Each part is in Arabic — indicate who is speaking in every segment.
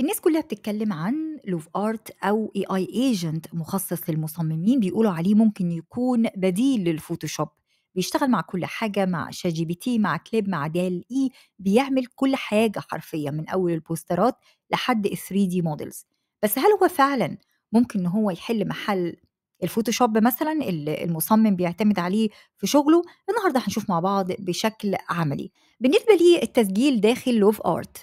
Speaker 1: الناس كلها بتتكلم عن لوف ارت او اي اي ايجنت مخصص للمصممين بيقولوا عليه ممكن يكون بديل للفوتوشوب بيشتغل مع كل حاجه مع شات جي بي تي مع كليب مع دال اي e، بيعمل كل حاجه حرفيا من اول البوسترات لحد 3 دي موديلز بس هل هو فعلا ممكن ان هو يحل محل الفوتوشوب مثلا اللي المصمم بيعتمد عليه في شغله النهارده هنشوف مع بعض بشكل عملي بالنسبه للتسجيل داخل لوف ارت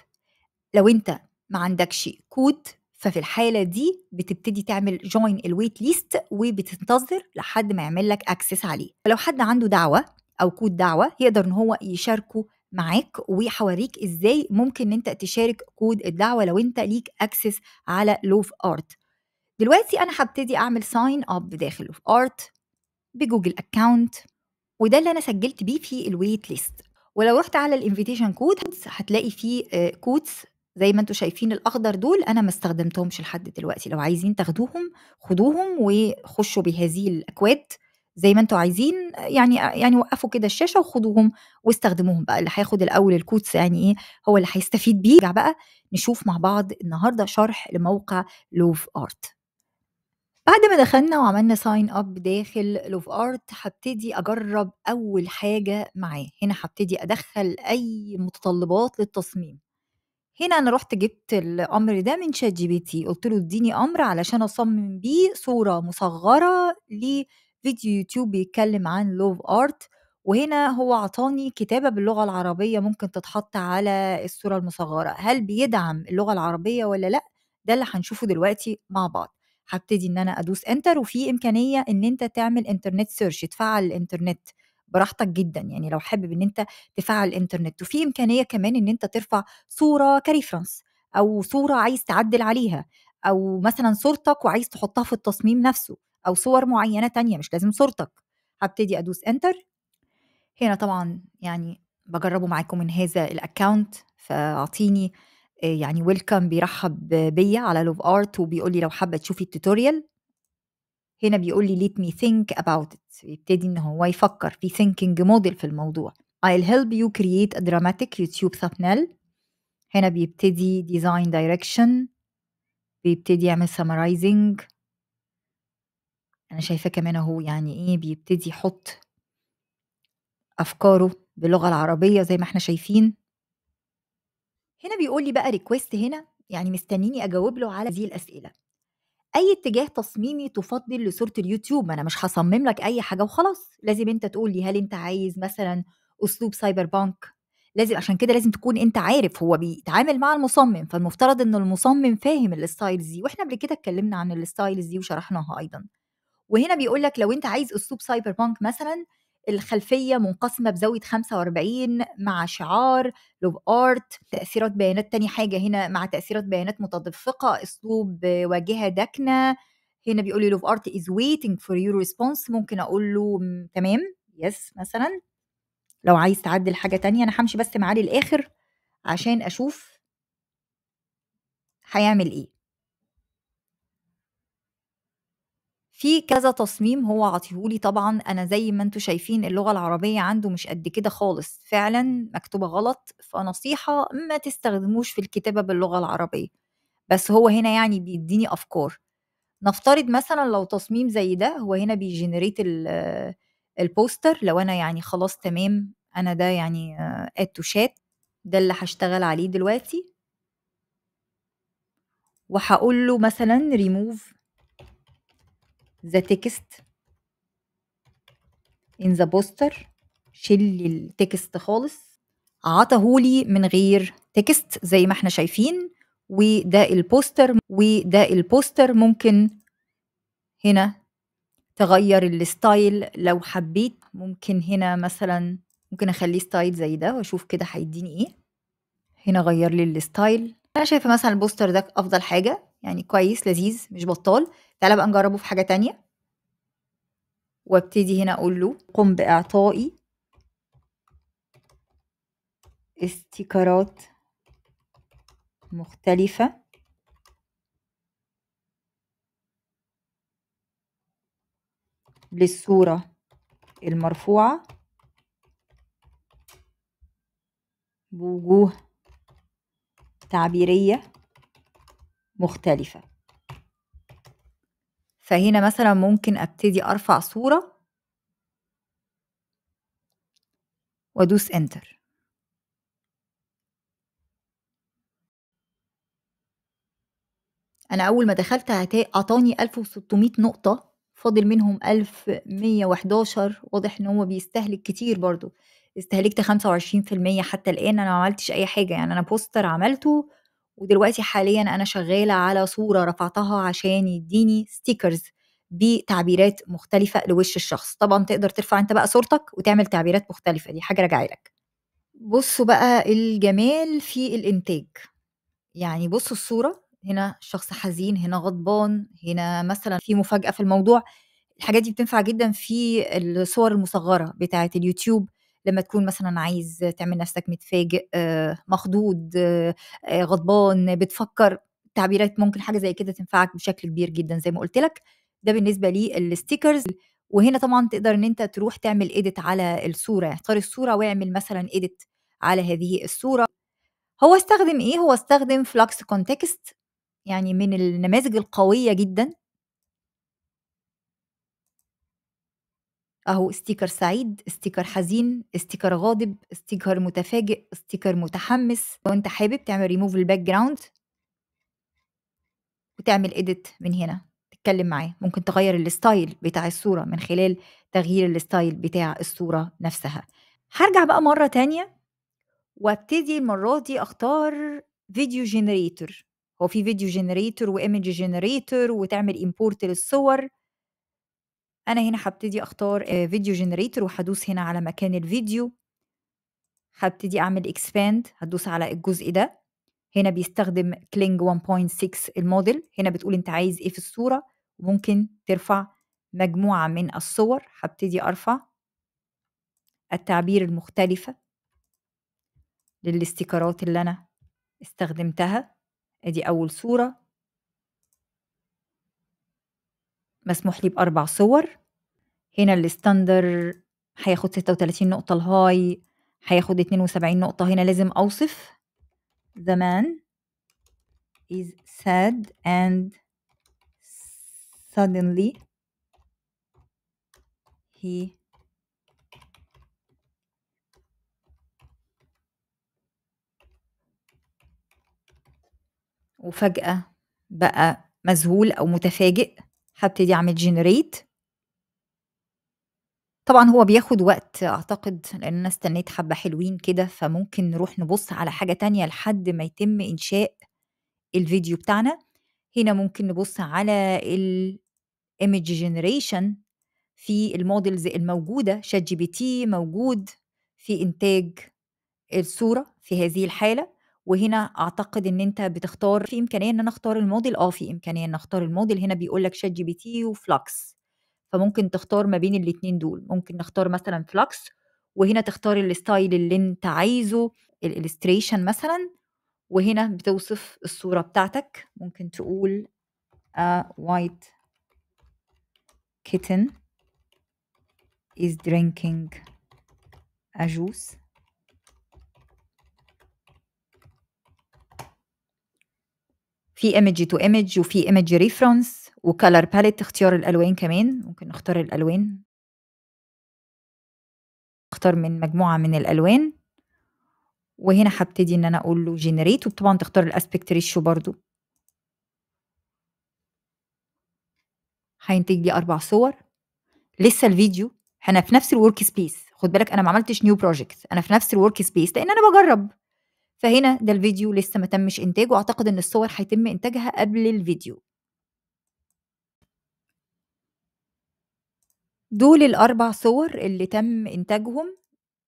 Speaker 1: لو انت ما عندكش كود ففي الحاله دي بتبتدي تعمل جوين الويت ليست وبتنتظر لحد ما يعمل لك اكسس عليه فلو حد عنده دعوه او كود دعوه يقدر ان هو يشاركه معاك ويحوريك ازاي ممكن ان انت تشارك كود الدعوه لو انت ليك اكسس على لوف ارت دلوقتي انا هبتدي اعمل ساين اب داخل لوف ارت بجوجل اكونت وده اللي انا سجلت بيه في الويت ليست ولو رحت على الانفيتيشن كود هتلاقي فيه كودز آه، زي ما انتم شايفين الاخضر دول انا ما استخدمتهمش لحد دلوقتي لو عايزين تاخدوهم خدوهم وخشوا بهذه الاكواد زي ما انتم عايزين يعني يعني وقفوا كده الشاشه وخدوهم واستخدموهم بقى اللي هياخد الاول الكوتس يعني ايه هو اللي هيستفيد بيه نرجع بقى نشوف مع بعض النهارده شرح لموقع لوف ارت بعد ما دخلنا وعملنا ساين اب داخل لوف ارت هبتدي اجرب اول حاجه معاه هنا هبتدي ادخل اي متطلبات للتصميم هنا أنا رُحت جِبت الأمر ده من شات جي بي تي قُلت له ادّيني أمر علشان أصمّم بيه صورة مصغّرة لفيديو يوتيوب بيتكلّم عن لوف ارت وهنا هو عطاني كتابة باللغة العربية ممكن تتحط على الصورة المصغّرة، هل بيدعم اللغة العربية ولا لأ؟ ده اللي هنشوفه دلوقتي مع بعض، هبتدي إن أنا أدوس انتر وفي إمكانية إن أنت تعمل انترنت سيرش تفعّل الإنترنت. براحتك جدا يعني لو حابب ان انت تفعل الانترنت وفي امكانيه كمان ان انت ترفع صوره كريفرنس او صوره عايز تعدل عليها او مثلا صورتك وعايز تحطها في التصميم نفسه او صور معينه تانية مش لازم صورتك هبتدي ادوس انتر هنا طبعا يعني بجربه معاكم من هذا الاكونت فاعطيني آه، يعني ويلكم بيرحب بيا على لوف ارت وبيقول لي لو حابه تشوفي التوتوريال هنا بيقول لي let me think about it يبتدي ان هو يفكر في thinking model في الموضوع I'll help you create a dramatic YouTube thumbnail هنا بيبتدي design direction بيبتدي يعمل summarizing انا شايفاه كمان اهو يعني ايه بيبتدي يحط افكاره باللغه العربيه زي ما احنا شايفين هنا بيقول لي بقى request هنا يعني مستنيني اجاوب له على هذه الاسئله اي اتجاه تصميمي تفضل لصوره اليوتيوب ما انا مش هصمم لك اي حاجه وخلاص لازم انت تقول لي هل انت عايز مثلا اسلوب سايبر بانك لازم عشان كده لازم تكون انت عارف هو بيتعامل مع المصمم فالمفترض ان المصمم فاهم الستايلز دي واحنا قبل كده اتكلمنا عن الستايلز دي وشرحناها ايضا وهنا بيقول لك لو انت عايز اسلوب سايبر بانك مثلا الخلفية منقسمة بزاوية 45 مع شعار لوب ارت تأثيرات بيانات تاني حاجة هنا مع تأثيرات بيانات متدفقة أسلوب واجهة داكنة هنا بيقول لي لوف ارت از waiting فور يور ريسبونس ممكن اقول له تمام يس مثلا لو عايز تعدل حاجه تانية انا همشي بس معاه للاخر عشان اشوف هيعمل ايه في كذا تصميم هو عاطيهولي طبعا انا زي ما انتم شايفين اللغه العربيه عنده مش قد كده خالص فعلا مكتوبه غلط فنصيحه ما تستخدموش في الكتابه باللغه العربيه بس هو هنا يعني بيديني افكار نفترض مثلا لو تصميم زي ده هو هنا بيجنريت البوستر لو انا يعني خلاص تمام انا ده يعني اد تو شات ده اللي هشتغل عليه دلوقتي وهقول له مثلا ريموف the text in the poster شل التكست خالص عطاهولي من غير تكست زي ما احنا شايفين وده البوستر وده البوستر ممكن هنا تغير الستايل لو حبيت ممكن هنا مثلا ممكن اخليه ستايل زي ده واشوف كده هيديني ايه هنا غير لي الستايل انا شايفه مثلا البوستر ده افضل حاجه يعني كويس لذيذ مش بطال تعالى بقى نجربه في حاجة تانية وابتدي هنا اقول له قم باعطائي استيكرات مختلفة للصورة المرفوعة بوجوه تعبيرية مختلفة فهنا مثلا ممكن أبتدي أرفع صورة وأدوس انتر أنا أول ما دخلت أعطاني 1600 نقطة فاضل منهم 1111 واضح إن هو بيستهلك كتير برضو استهلكت 25% حتى الآن أنا ما عملتش أي حاجة يعني أنا بوستر عملته ودلوقتي حاليا انا شغاله على صوره رفعتها عشان يديني ستيكرز بتعبيرات مختلفه لوش الشخص طبعا تقدر ترفع انت بقى صورتك وتعمل تعبيرات مختلفه دي حاجه راجعه لك بصوا بقى الجمال في الانتاج يعني بصوا الصوره هنا شخص حزين هنا غضبان هنا مثلا في مفاجاه في الموضوع الحاجات دي بتنفع جدا في الصور المصغره بتاعه اليوتيوب لما تكون مثلا عايز تعمل نفسك متفاجئ آه، مخضوض آه، آه، غضبان بتفكر تعبيرات ممكن حاجه زي كده تنفعك بشكل كبير جدا زي ما قلت لك ده بالنسبه للستيكرز وهنا طبعا تقدر ان انت تروح تعمل ايديت على الصوره اختار الصوره واعمل مثلا ايديت على هذه الصوره هو استخدم ايه هو استخدم فلكس كونتكست يعني من النماذج القويه جدا اهو استيكر سعيد استيكر حزين استيكر غاضب استيكر متفاجئ استيكر متحمس لو انت حابب تعمل ريموف الباك جراوند وتعمل اديت من هنا تتكلم معاه ممكن تغير الستايل بتاع الصورة من خلال تغيير الستايل بتاع الصورة نفسها هرجع بقى مرة تانية وابتدي المرة دي اختار فيديو جنريتور هو في فيديو جنريتور وايمج جنريتور وتعمل امبورت للصور انا هنا هبتدي اختار فيديو آه، جنريتور وهدوس هنا على مكان الفيديو هبتدي اعمل اكسباند هدوس على الجزء ده هنا بيستخدم كلينج 1.6 الموديل هنا بتقول انت عايز ايه في الصوره ممكن ترفع مجموعه من الصور هبتدي ارفع التعبير المختلفه للاستيكرات اللي انا استخدمتها ادي اول صوره مسموح لي بأربع صور هنا الستاندر هياخد 36 نقطة الهاي هياخد 72 نقطة هنا لازم أوصف The man is sad and suddenly he وفجأة بقى مذهول أو متفاجئ هبتدي اعمل جنريت طبعا هو بياخد وقت اعتقد لان انا استنيت حبه حلوين كده فممكن نروح نبص على حاجه تانية لحد ما يتم انشاء الفيديو بتاعنا هنا ممكن نبص على الايمج جنريشن في المودلز الموجوده شات جي بي تي موجود في انتاج الصوره في هذه الحاله وهنا اعتقد ان انت بتختار في امكانيه ان انا اختار الموديل اه في امكانيه ان اختار الموديل هنا بيقول لك شات جي بي تي وفلكس فممكن تختار ما بين الاثنين دول ممكن نختار مثلا فلكس وهنا تختار الستايل اللي انت عايزه الالستريشن مثلا وهنا بتوصف الصوره بتاعتك ممكن تقول a white kitten is drinking a juice في ايمج تو ايمج وفي ايمج ريفرنس وكالر باليت اختيار الالوان كمان ممكن نختار الالوان اختار من مجموعه من الالوان وهنا هبتدي ان انا اقول له جنريت وطبعا تختار الاسبكت ريشيو برضو هينتج لي اربع صور لسه الفيديو احنا في نفس الورك سبيس خد بالك انا ما عملتش نيو بروجكت انا في نفس الورك سبيس لان انا بجرب فهنا ده الفيديو لسه ما تمش انتاجه اعتقد ان الصور هيتم انتاجها قبل الفيديو دول الاربع صور اللي تم انتاجهم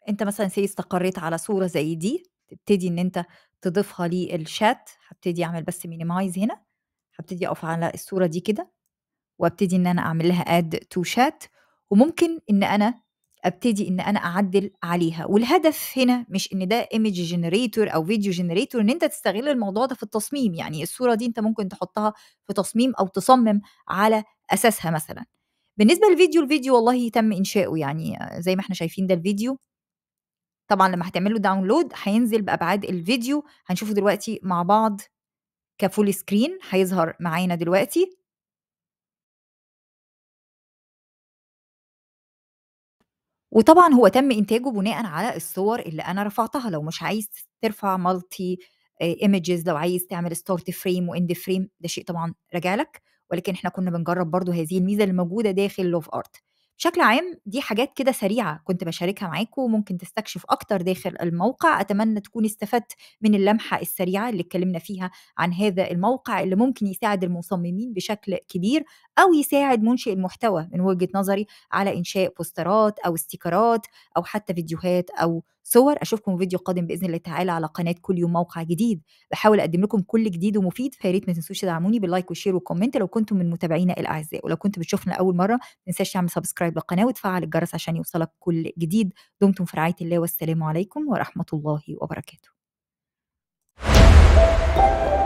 Speaker 1: انت مثلا سي استقريت على صوره زي دي تبتدي ان انت تضيفها للشات هبتدي اعمل بس مينيمايز هنا هبتدي اقف على الصوره دي كده وابتدي ان انا اعمل لها اد تو شات وممكن ان انا ابتدي ان انا اعدل عليها والهدف هنا مش ان ده ايمج جنريتور او فيديو جنريتور ان انت تستغل الموضوع ده في التصميم يعني الصوره دي انت ممكن تحطها في تصميم او تصمم على اساسها مثلا بالنسبه للفيديو الفيديو والله تم انشاؤه يعني زي ما احنا شايفين ده الفيديو طبعا لما له داونلود هينزل بابعاد الفيديو هنشوفه دلوقتي مع بعض كفول سكرين هيظهر معانا دلوقتي وطبعا هو تم انتاجه بناء على الصور اللي انا رفعتها لو مش عايز ترفع مالتي ايمجز آه، لو عايز تعمل ستارت فريم واند فريم ده شيء طبعا راجع لك ولكن احنا كنا بنجرب برضو هذه الميزه اللي موجوده داخل لوف ارت بشكل عام دي حاجات كده سريعة كنت بشاركها معاكم وممكن تستكشف أكتر داخل الموقع أتمنى تكون استفدت من اللمحة السريعة اللي اتكلمنا فيها عن هذا الموقع اللي ممكن يساعد المصممين بشكل كبير أو يساعد منشئ المحتوى من وجهة نظري على إنشاء بوسترات أو استيكرات أو حتى فيديوهات أو صور اشوفكم فيديو قادم باذن الله تعالى على قناه كل يوم موقع جديد بحاول اقدم لكم كل جديد ومفيد فيا ريت ما تنسوش تدعموني باللايك والشير والكومنت لو كنتم من متابعينا الاعزاء ولو كنت بتشوفنا اول مره ما تنساش تعمل سبسكرايب للقناه وتفعل الجرس عشان يوصلك كل جديد دمتم في رعايه الله والسلام عليكم ورحمه الله وبركاته